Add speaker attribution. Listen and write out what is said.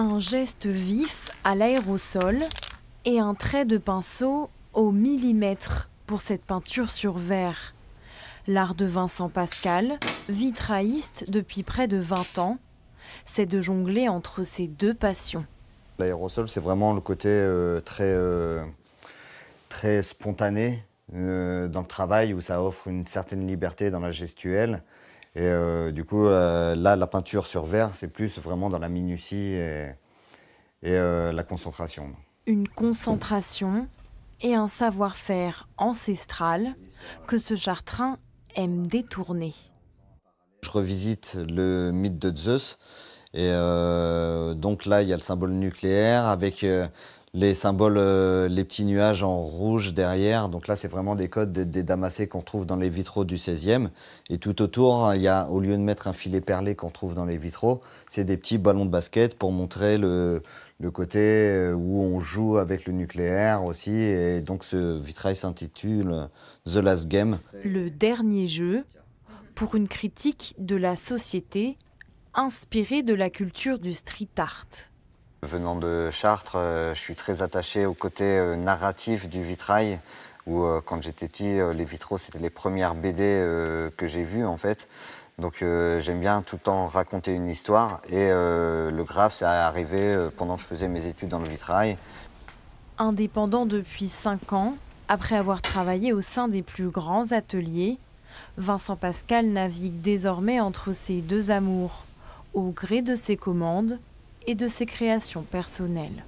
Speaker 1: Un geste vif à l'aérosol et un trait de pinceau au millimètre pour cette peinture sur verre. L'art de Vincent Pascal, vitrailliste depuis près de 20 ans, c'est de jongler entre ces deux passions.
Speaker 2: L'aérosol, c'est vraiment le côté euh, euh, très, spontané euh, dans le travail où ça offre une certaine liberté dans la gestuelle. Et euh, du coup, euh, là, la peinture sur verre, c'est plus vraiment dans la minutie et, euh, la concentration.
Speaker 1: Une concentration et un savoir-faire ancestral que ce chartrain aime détourner.
Speaker 2: Je revisite le mythe de Zeus. Et donc là, il y a le symbole nucléaire avec les symboles, euh, les petits nuages en rouge derrière. Donc là, c'est vraiment des codes des, des damassés qu'on trouve dans les vitraux du 16e. Et tout autour, hein, il y a, au lieu de mettre un filet perlé qu'on trouve dans les vitraux, c'est des petits ballons de basket pour montrer le, le, côté euh, où on joue avec le nucléaire aussi. Et donc ce vitrail s'intitule euh, The Last Game.
Speaker 1: Le dernier jeu pour une critique de la société inspirée de la culture du street
Speaker 2: art. Venant de Chartres, euh, je suis très attaché au côté euh, narratif du vitrail, où euh, quand j'étais petit, les vitraux, c'était les premières BD que j'ai vues en fait. Donc j'aime bien tout le temps raconter une histoire et le graphe, ça est arrivé pendant que je faisais mes études dans le vitrail.
Speaker 1: Indépendant depuis 5 ans, après avoir travaillé au sein des plus grands ateliers, Vincent Pascal navigue désormais entre ses deux amours, au gré de ses commandes et de ses créations personnelles.